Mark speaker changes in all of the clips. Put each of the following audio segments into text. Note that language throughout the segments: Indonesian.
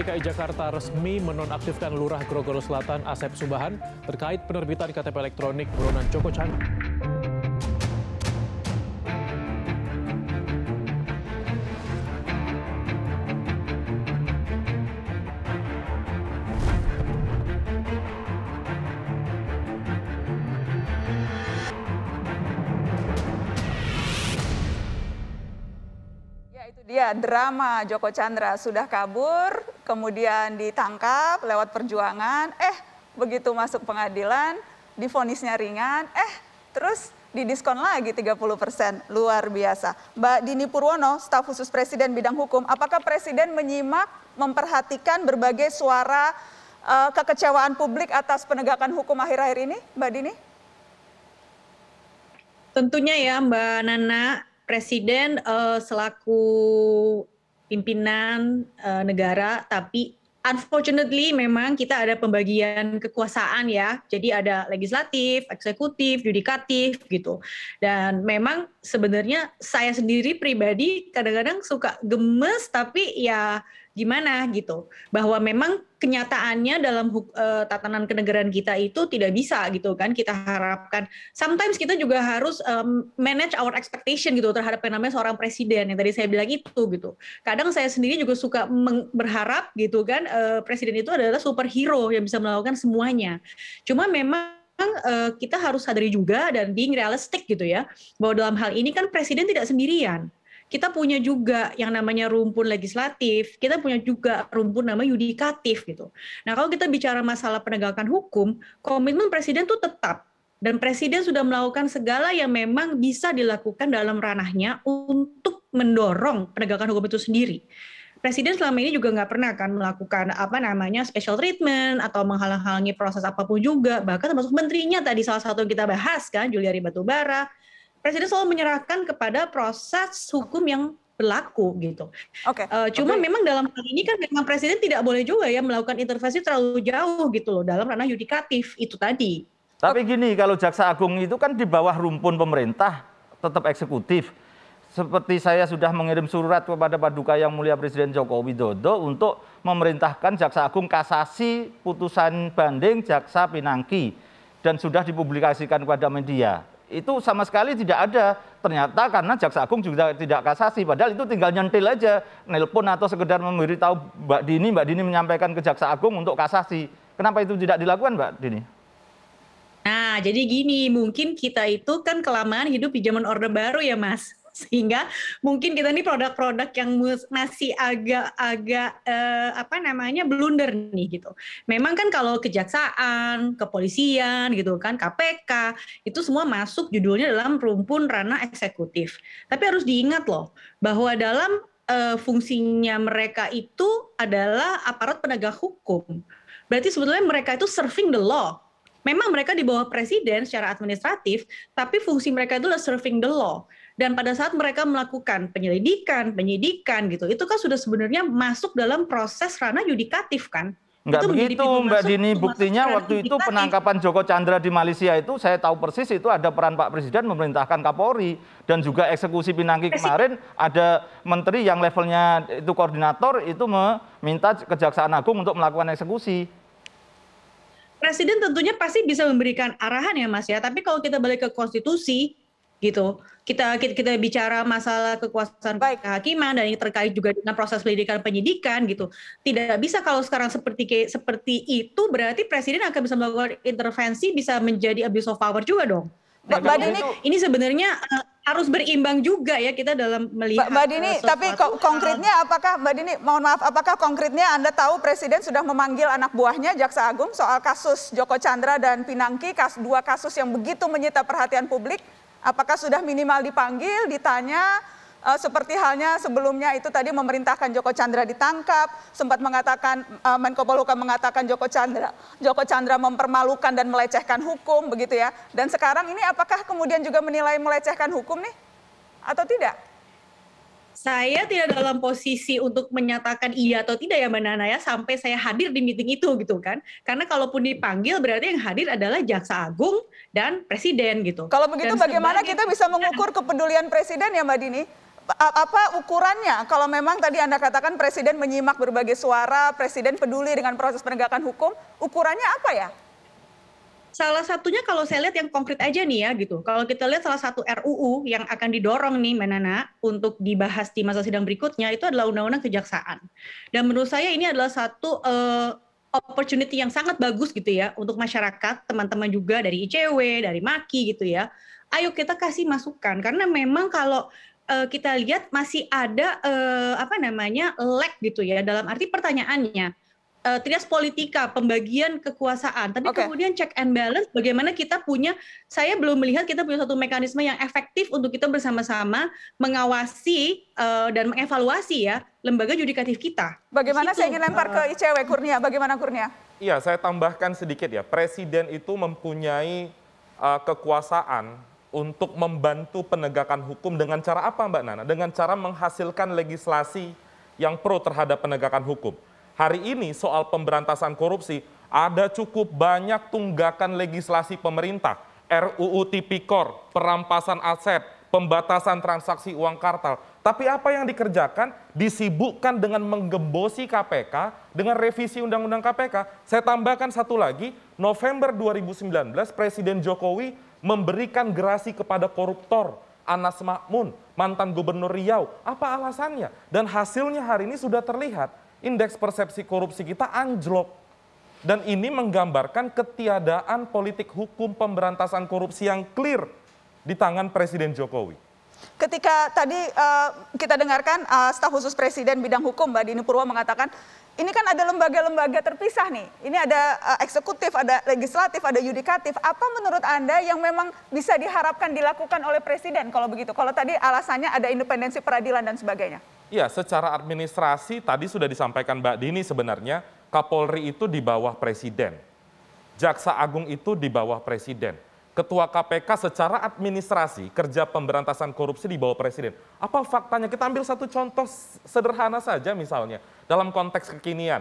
Speaker 1: DKI Jakarta resmi menonaktifkan Lurah Grogol Selatan Asep Subahan terkait penerbitan KTP elektronik buronan Joko Chandra.
Speaker 2: ya drama Joko Chandra sudah kabur, kemudian ditangkap lewat perjuangan, eh begitu masuk pengadilan difonisnya ringan, eh terus didiskon lagi 30 persen, luar biasa. Mbak Dini Purwono, staf khusus Presiden bidang hukum, apakah Presiden menyimak, memperhatikan berbagai suara uh, kekecewaan publik atas penegakan hukum akhir-akhir ini, Mbak Dini?
Speaker 3: Tentunya ya Mbak Nana, presiden uh, selaku pimpinan uh, negara tapi unfortunately memang kita ada pembagian kekuasaan ya. Jadi ada legislatif, eksekutif, yudikatif gitu. Dan memang sebenarnya saya sendiri pribadi kadang-kadang suka gemes tapi ya gimana gitu bahwa memang kenyataannya dalam uh, tatanan kenegaraan kita itu tidak bisa gitu kan kita harapkan sometimes kita juga harus um, manage our expectation gitu terhadap yang namanya seorang presiden yang tadi saya bilang itu gitu kadang saya sendiri juga suka berharap gitu kan uh, presiden itu adalah superhero yang bisa melakukan semuanya cuma memang eh, kita harus sadari juga dan being realistic gitu ya bahwa dalam hal ini kan presiden tidak sendirian kita punya juga yang namanya rumpun legislatif, kita punya juga rumpun nama yudikatif gitu. Nah, kalau kita bicara masalah penegakan hukum, komitmen presiden itu tetap dan presiden sudah melakukan segala yang memang bisa dilakukan dalam ranahnya untuk mendorong penegakan hukum itu sendiri. Presiden selama ini juga nggak pernah kan melakukan apa namanya special treatment atau menghalang-halangi proses apapun juga, bahkan termasuk menterinya tadi salah satu yang kita bahas kan, Juliari Batubara, presiden selalu menyerahkan kepada proses hukum yang berlaku gitu. Oke. Okay. Uh, eh, cuma okay. memang dalam hal ini kan memang presiden tidak boleh juga ya melakukan intervensi terlalu jauh gitu loh dalam ranah yudikatif itu tadi.
Speaker 4: Tapi gini kalau jaksa agung itu kan di bawah rumpun pemerintah tetap eksekutif. Seperti saya sudah mengirim surat kepada Paduka Yang Mulia Presiden Joko Widodo untuk memerintahkan Jaksa Agung kasasi putusan banding Jaksa Pinangki dan sudah dipublikasikan kepada media itu sama sekali tidak ada. Ternyata karena Jaksa Agung juga tidak kasasi, padahal itu tinggal nyentil aja, nelpon atau sekedar memberitahu Mbak Dini, Mbak Dini menyampaikan ke Jaksa Agung untuk kasasi. Kenapa itu tidak dilakukan Mbak Dini?
Speaker 3: Nah, jadi gini, mungkin kita itu kan kelamaan hidup di zaman Orde Baru ya Mas sehingga mungkin kita nih produk-produk yang masih agak-agak eh, apa namanya blunder nih gitu. Memang kan kalau kejaksaan, kepolisian gitu kan, KPK itu semua masuk judulnya dalam rumpun ranah eksekutif. Tapi harus diingat loh bahwa dalam eh, fungsinya mereka itu adalah aparat penegak hukum. Berarti sebetulnya mereka itu serving the law, memang mereka di bawah presiden secara administratif, tapi fungsi mereka itu adalah serving the law. Dan pada saat mereka melakukan penyelidikan, penyidikan gitu, itu kan sudah sebenarnya masuk dalam proses ranah yudikatif kan. Enggak itu begitu Mbak masuk, Dini, buktinya waktu itu
Speaker 4: penangkapan Joko Chandra di Malaysia itu saya tahu persis itu ada peran Pak Presiden memerintahkan Kapolri dan juga eksekusi Pinangki kemarin ada menteri yang levelnya itu koordinator itu meminta Kejaksaan Agung untuk melakukan eksekusi.
Speaker 3: Presiden tentunya pasti bisa memberikan arahan ya Mas ya, tapi kalau kita balik ke konstitusi gitu. Kita, kita kita bicara masalah kekuasaan Baik. kehakiman dan ini terkait juga dengan proses pendidikan penyidikan gitu. Tidak bisa kalau sekarang seperti seperti itu berarti presiden akan bisa melakukan intervensi bisa menjadi abuse of power juga dong. Nah, Mbak Dini, ini sebenarnya uh, harus berimbang juga ya kita dalam melihat. Mbak Dini, uh, tapi ko konkretnya
Speaker 2: apakah Mbak Dini, mohon maaf, apakah konkretnya Anda tahu Presiden sudah memanggil anak buahnya Jaksa Agung soal kasus Joko Chandra dan Pinangki, kas, dua kasus yang begitu menyita perhatian publik? Apakah sudah minimal dipanggil, ditanya, uh, seperti halnya sebelumnya itu tadi memerintahkan Joko Chandra ditangkap, sempat mengatakan uh, Menko Polhukam mengatakan Joko Chandra, Joko Chandra mempermalukan dan melecehkan hukum begitu ya. Dan sekarang ini apakah kemudian juga menilai melecehkan hukum nih atau tidak? saya tidak dalam posisi untuk menyatakan iya atau tidak ya Mbak
Speaker 3: Nana ya sampai saya hadir di meeting itu gitu kan. Karena kalaupun dipanggil berarti yang hadir adalah Jaksa
Speaker 2: Agung dan Presiden gitu. Kalau begitu dan bagaimana sebagai... kita bisa mengukur nah. kepedulian Presiden ya Mbak Dini? Apa ukurannya kalau memang tadi Anda katakan Presiden menyimak berbagai suara, Presiden peduli dengan proses penegakan hukum, ukurannya apa ya? salah
Speaker 3: satunya kalau saya lihat yang konkret aja nih ya gitu. Kalau kita lihat salah satu RUU yang akan didorong nih Mbak Nana untuk dibahas di masa sidang berikutnya itu adalah Undang-Undang Kejaksaan. Dan menurut saya ini adalah satu uh, opportunity yang sangat bagus gitu ya untuk masyarakat, teman-teman juga dari ICW, dari Maki gitu ya. Ayo kita kasih masukan karena memang kalau eh, kita lihat masih ada uh, apa namanya lag gitu ya dalam arti pertanyaannya uh, trias politika pembagian kekuasaan tapi okay. kemudian check and balance bagaimana kita punya saya belum melihat kita punya satu mekanisme yang efektif untuk kita bersama-sama mengawasi uh, dan mengevaluasi ya lembaga yudikatif kita. Bagaimana saya ingin lempar
Speaker 2: ke ICW Kurnia, bagaimana Kurnia?
Speaker 1: Iya, saya tambahkan sedikit ya. Presiden itu mempunyai uh, kekuasaan untuk membantu penegakan hukum dengan cara apa Mbak Nana? Dengan cara menghasilkan legislasi yang pro terhadap penegakan hukum hari ini soal pemberantasan korupsi ada cukup banyak tunggakan legislasi pemerintah, RUU Tipikor, perampasan aset, pembatasan transaksi uang kartal. Tapi apa yang dikerjakan disibukkan dengan menggembosi KPK dengan revisi undang-undang KPK. Saya tambahkan satu lagi, November 2019 Presiden Jokowi memberikan gerasi kepada koruptor Anas Makmun, mantan gubernur Riau. Apa alasannya? Dan hasilnya hari ini sudah terlihat. Indeks persepsi korupsi kita anjlok. Dan ini menggambarkan ketiadaan politik hukum pemberantasan korupsi yang clear di tangan Presiden Jokowi.
Speaker 2: Ketika tadi uh, kita dengarkan uh, staf khusus Presiden bidang hukum Mbak Dini Purwa mengatakan ini kan ada lembaga-lembaga terpisah nih. Ini ada uh, eksekutif, ada legislatif, ada yudikatif. Apa menurut Anda yang memang bisa diharapkan dilakukan oleh presiden kalau begitu? Kalau tadi alasannya ada independensi peradilan dan sebagainya.
Speaker 1: Ya, secara administrasi tadi sudah disampaikan Mbak Dini sebenarnya Kapolri itu di bawah presiden. Jaksa Agung itu di bawah presiden. Ketua KPK secara administrasi kerja pemberantasan korupsi di bawah presiden. Apa faktanya? Kita ambil satu contoh sederhana saja misalnya dalam konteks kekinian.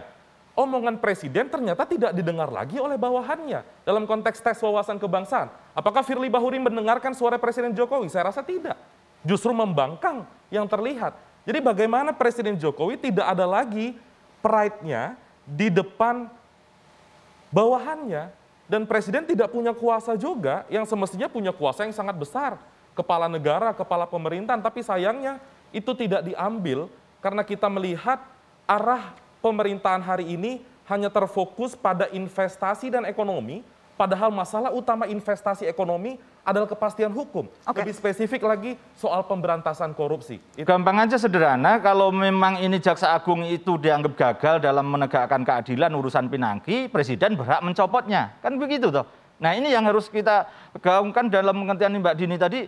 Speaker 1: Omongan presiden ternyata tidak didengar lagi oleh bawahannya dalam konteks tes wawasan kebangsaan. Apakah Firly Bahuri mendengarkan suara Presiden Jokowi? Saya rasa tidak. Justru membangkang yang terlihat. Jadi bagaimana Presiden Jokowi tidak ada lagi pride-nya di depan bawahannya dan presiden tidak punya kuasa juga yang semestinya punya kuasa yang sangat besar. Kepala negara, kepala pemerintahan, tapi sayangnya itu tidak diambil karena kita melihat arah pemerintahan hari ini hanya terfokus pada investasi dan ekonomi Padahal masalah utama investasi ekonomi adalah kepastian hukum. Okay. Lebih spesifik lagi soal pemberantasan korupsi. Itu.
Speaker 4: Gampang aja sederhana, kalau memang ini Jaksa Agung itu dianggap gagal dalam menegakkan keadilan urusan Pinangki, Presiden berhak mencopotnya. Kan begitu toh. Nah ini yang harus kita gaungkan dalam pengertian Mbak Dini tadi,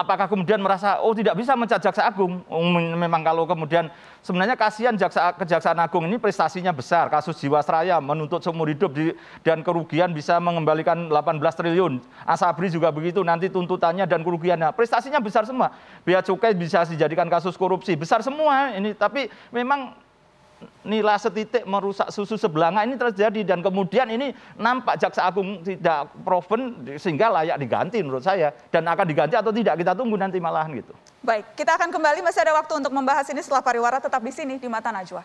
Speaker 4: apakah kemudian merasa oh tidak bisa mencat jaksa agung oh, memang kalau kemudian sebenarnya kasihan jaksa kejaksaan agung ini prestasinya besar kasus jiwasraya menuntut seumur hidup di, dan kerugian bisa mengembalikan 18 triliun asabri juga begitu nanti tuntutannya dan kerugiannya prestasinya besar semua biaya cukai bisa dijadikan kasus korupsi besar semua ini tapi memang nila setitik merusak susu sebelanga ini terjadi dan kemudian ini nampak jaksa agung tidak proven sehingga layak diganti menurut saya dan akan diganti atau tidak kita tunggu nanti malahan gitu.
Speaker 2: Baik, kita akan kembali masih ada waktu untuk membahas ini setelah pariwara tetap di sini di Mata Najwa.